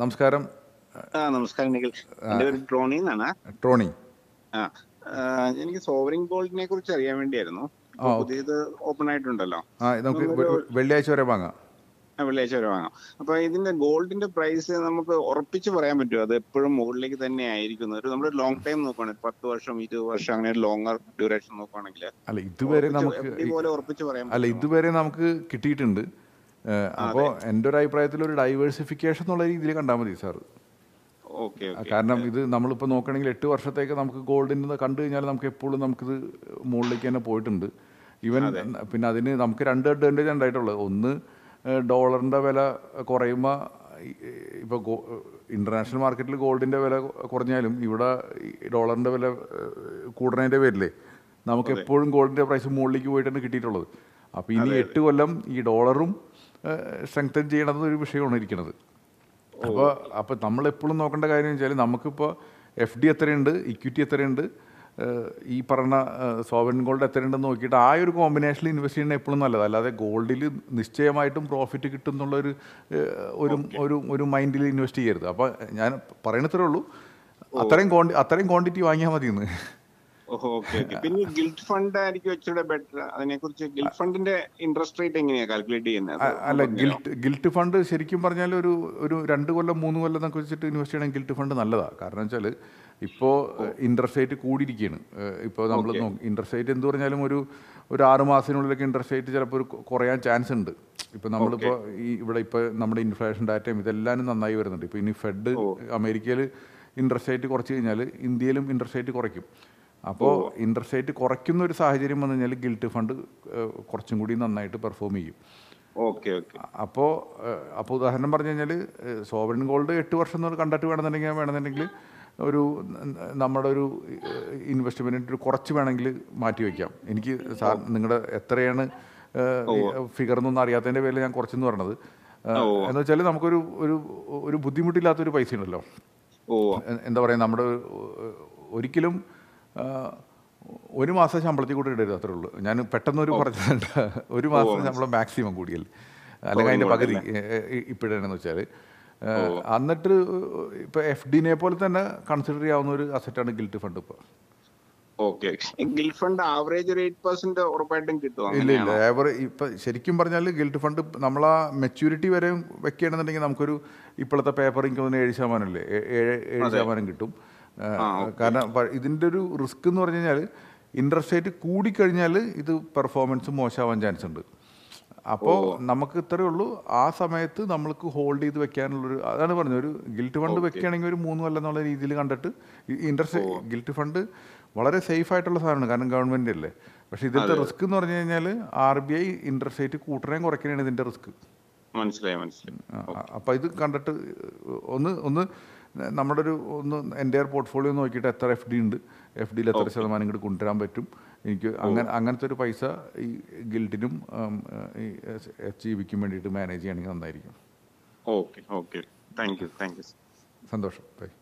നമസ്കാരം നമസ്കാരം നിഖിൽ എൻ്റെ പേര് ട്രോണി എന്നാണ് ട്രോണി ആ എനിക്ക് സോവറിംഗ് ഗോൾഡിനെ കുറിച്ച് അറിയാൻ വേണ്ടിയായിരുന്നു പുതിയത് ഓപ്പൺ ആയിട്ടുണ്ടല്ലോ നമുക്ക് വെള്ളിയാഴ്ച വരെ വാങ്ങാം വെള്ളിയാഴ്ച വരെ വാങ്ങാം അപ്പൊ ഇതിന്റെ ഗോൾഡിന്റെ പ്രൈസ് നമുക്ക് ഉറപ്പിച്ച് പറയാൻ പറ്റുമോ അത് എപ്പോഴും മുകളിലേക്ക് തന്നെ ആയിരിക്കും നമ്മൾ ലോങ് ടൈം നോക്കുകയാണെങ്കിൽ പത്ത് വർഷം ഇരുപത് വർഷം അങ്ങനെ ലോങ്ങർ ഡ്യൂറേഷൻ നോക്കുകയാണെങ്കിൽ അല്ല ഇതുവരെ നമുക്ക് ഇതുവരെ നമുക്ക് കിട്ടിയിട്ടുണ്ട് അപ്പോൾ എൻ്റെ ഒരു അഭിപ്രായത്തിൽ ഒരു ഡൈവേഴ്സിഫിക്കേഷൻ എന്നുള്ള രീതിയിൽ കണ്ടാൽ മതി സാർ കാരണം ഇത് നമ്മളിപ്പോൾ നോക്കണമെങ്കിൽ എട്ട് വർഷത്തേക്ക് നമുക്ക് ഗോൾഡിൻ്റെ കണ്ടു കഴിഞ്ഞാൽ നമുക്ക് എപ്പോഴും നമുക്കിത് മുകളിലേക്ക് തന്നെ പോയിട്ടുണ്ട് ഈവൻ പിന്നെ അതിന് നമുക്ക് രണ്ട് അഡ്വാൻറ്റേജ് ഉണ്ടായിട്ടുള്ളത് ഒന്ന് ഡോളറിൻ്റെ വില കുറയുമ്പോൾ ഇപ്പോൾ ഗോ ഇൻ്റർനാഷണൽ മാർക്കറ്റിൽ ഗോൾഡിൻ്റെ വില കുറഞ്ഞാലും ഇവിടെ ഡോളറിൻ്റെ വില കൂടുന്നതിൻ്റെ പേരില്ലേ നമുക്ക് എപ്പോഴും ഗോൾഡിൻ്റെ പ്രൈസ് മുകളിലേക്ക് പോയിട്ടാണ് കിട്ടിയിട്ടുള്ളത് അപ്പോൾ ഇനി എട്ട് കൊല്ലം ഈ ഡോളറും സ്ട്രെങ്തൻ ചെയ്യണത് ഒരു വിഷയമാണ് ഇരിക്കുന്നത് അപ്പോൾ അപ്പോൾ എപ്പോഴും നോക്കേണ്ട കാര്യം വെച്ചാൽ നമുക്കിപ്പോൾ എഫ് ഡി എത്രയുണ്ട് ഇക്വിറ്റി എത്രയുണ്ട് ഈ പറഞ്ഞ സോവൻ ഗോൾഡ് എത്രയുണ്ടെന്ന് നോക്കിയിട്ട് ആ ഒരു കോമ്പിനേഷനിൽ ഇൻവെസ്റ്റ് ചെയ്യുന്നത് എപ്പോഴും നല്ലത് അല്ലാതെ ഗോൾഡിൽ നിശ്ചയമായിട്ടും പ്രോഫിറ്റ് കിട്ടും എന്നുള്ളൊരു ഒരു ഒരു ഒരു മൈൻഡിൽ ഇൻവെസ്റ്റ് ചെയ്യരുത് അപ്പോൾ ഞാൻ പറയണത്രേ ഉള്ളൂ അത്രയും ക്വാണ്ടി അത്രയും ക്വാണ്ടിറ്റി വാങ്ങിയാൽ മതിയെന്ന് പിന്നെ ഗിൽഡ് ഫണ്ട് ആയിരിക്കും ഇച്ചിരി ബെറ്റർ അതിനെക്കുറിച്ച് ഗിൽഡ് ഫണ്ടിന്റെ ഇൻട്രസ്റ്റ് റേറ്റ് എങ്ങനെയാ കാൽക്കുലേറ്റ് ചെയ്യുന്നത് അല്ല ഗിൽറ്റ് ഗിൽറ്റ് ഫണ്ട് ശരിക്കും പറഞ്ഞാൽ ഒരു ഒരു രണ്ട് കൊല്ലം മൂന്ന് കൊല്ലം എന്നൊക്കെ വെച്ചിട്ട് ഇൻവെസ്റ്റ് ചെയ്യണമെങ്കിൽ ഗിൽറ്റ് ഫണ്ട് നല്ലതാ കാരണം വെച്ചാൽ ഇപ്പോൾ ഇൻട്രസ്റ്റ് റേറ്റ് കൂടിയിരിക്കുകയാണ് ഇപ്പോൾ നമ്മൾ ഇൻട്രസ്റ്റ് റേറ്റ് എന്ന് പറഞ്ഞാലും ഒരു ഒരു ആറ് മാസത്തിനുള്ളിലൊക്കെ ഇൻട്രസ്റ്റ് റേറ്റ് ചിലപ്പോൾ ഒരു കുറയാൻ ചാൻസ് ഉണ്ട് ഇപ്പോൾ നമ്മളിപ്പോൾ ഈ ഇവിടെ ഇപ്പോൾ നമ്മുടെ ഇൻഫ്ലേഷൻ ഡാറ്റയും ഇതെല്ലാം നന്നായി വരുന്നുണ്ട് ഇപ്പോൾ ഇനി ഫെഡ് അമേരിക്കയിൽ ഇൻട്രസ്റ്റ് റേറ്റ് കുറച്ച് കഴിഞ്ഞാൽ ഇന്ത്യയിലും ഇൻട്രസ്റ്റ് റേറ്റ് കുറയ്ക്കും അപ്പോൾ ഇൻട്രസ്റ്റ് റേറ്റ് കുറയ്ക്കുന്ന ഒരു സാഹചര്യം വന്നു കഴിഞ്ഞാൽ ഗിൽറ്റ് ഫണ്ട് കുറച്ചും കൂടി നന്നായിട്ട് പെർഫോം ചെയ്യും ഓക്കെ ഓക്കെ അപ്പോൾ അപ്പോൾ ഉദാഹരണം പറഞ്ഞു കഴിഞ്ഞാൽ സോവറിൻ ഗോൾഡ് എട്ട് വർഷം എന്ന് കണ്ടിട്ട് വേണമെന്നുണ്ടെങ്കിൽ വേണമെന്നുണ്ടെങ്കിൽ ഒരു നമ്മുടെ ഒരു ഇൻവെസ്റ്റ്മെൻറ്റ് ഒരു കുറച്ച് വേണമെങ്കിൽ മാറ്റി വയ്ക്കാം എനിക്ക് സാർ നിങ്ങളുടെ എത്രയാണ് ഫിഗർ എന്നൊന്നും അറിയാത്തതിൻ്റെ പേരിൽ ഞാൻ കുറച്ചെന്ന് പറഞ്ഞത് എന്ന് വെച്ചാൽ നമുക്കൊരു ഒരു ഒരു ബുദ്ധിമുട്ടില്ലാത്തൊരു പൈസ ഉണ്ടല്ലോ എന്താ പറയുക നമ്മുടെ ഒരിക്കലും ഒരു മാസം ശമ്പളത്തിൽ കൂടെ ഇടരുത് അത്രേ ഉള്ളൂ ഞാൻ പെട്ടെന്നൊരു പറഞ്ഞിട്ടുണ്ട് ഒരു മാസം ശമ്പളം മാക്സിമം കൂടിയല്ലേ അല്ലെങ്കിൽ അതിൻ്റെ പകുതി ഇപ്പോഴാണെന്ന് വെച്ചാൽ എന്നിട്ട് ഇപ്പൊ എഫ് ഡിനെ പോലെ തന്നെ കൺസിഡർ ചെയ്യാവുന്ന ഒരു അസറ്റാണ് ഗിൽറ്റ് ഫണ്ട് ഇപ്പോൾ ഗിൽറ്റ് ഫണ്ട് ആവറേജ് ഇല്ല ശരിക്കും പറഞ്ഞാൽ ഗിൽറ്റ് ഫണ്ട് നമ്മൾ മെച്യൂരിറ്റി വരെ വെക്കുകയാണെന്നുണ്ടെങ്കിൽ നമുക്കൊരു ഇപ്പോഴത്തെ പേപ്പർ ഇൻകം ഏഴ് ശതമാനം അല്ലേ ഏഴ് ഏഴ് ശതമാനം കിട്ടും കാരണം ഇതിൻ്റെ ഒരു റിസ്ക് എന്ന് പറഞ്ഞു കഴിഞ്ഞാൽ ഇൻട്രസ്റ്റ് റേറ്റ് കൂടിക്കഴിഞ്ഞാൽ ഇത് പെർഫോമൻസ് മോശമാവാൻ ചാൻസ് ഉണ്ട് അപ്പോൾ നമുക്ക് ഇത്രയേ ഉള്ളൂ ആ സമയത്ത് നമ്മൾക്ക് ഹോൾഡ് ചെയ്ത് വെക്കാനുള്ളൊരു അതാണ് പറഞ്ഞത് ഒരു ഗിൽറ്റ് ഫണ്ട് വെക്കുകയാണെങ്കിൽ ഒരു മൂന്ന് കൊല്ലം എന്നുള്ള രീതിയിൽ കണ്ടിട്ട് ഇൻട്രസ്റ്റ് ഗിൽറ്റ് ഫണ്ട് വളരെ സേഫ് ആയിട്ടുള്ള സാധനമാണ് കാരണം ഗവൺമെൻറ് അല്ലേ പക്ഷേ ഇതിൻ്റെ റിസ്ക് എന്ന് പറഞ്ഞു കഴിഞ്ഞാൽ R B I interest rate കൂട്ടണേയും കുറയ്ക്കണേയാണ് ഇതിൻ്റെ റിസ്ക് മനസ്സിലായി മനസ്സിലായി അപ്പം ഇത് കണ്ടിട്ട് ഒന്ന് ഒന്ന് നമ്മുടെ ഒരു ഒന്ന് എൻ്റെ പോർട്ട്ഫോളിയോ നോക്കിയിട്ട് എത്ര എഫ് ഡി ഉണ്ട് എഫ് ഡിയിൽ എത്ര ശതമാനം ഇങ്ങോട്ട് കൊണ്ടുവരാൻ പറ്റും എനിക്ക് oh. അങ്ങനെ അങ്ങനത്തെ ഒരു പൈസ ഈ ഗിൽഡിനും ഈ എച്ച് ഇ വിക്കും വേണ്ടിയിട്ട് മാനേജ് ചെയ്യണമെങ്കിൽ നന്നായിരിക്കും okay okay thank you thank you സന്തോഷം ബൈ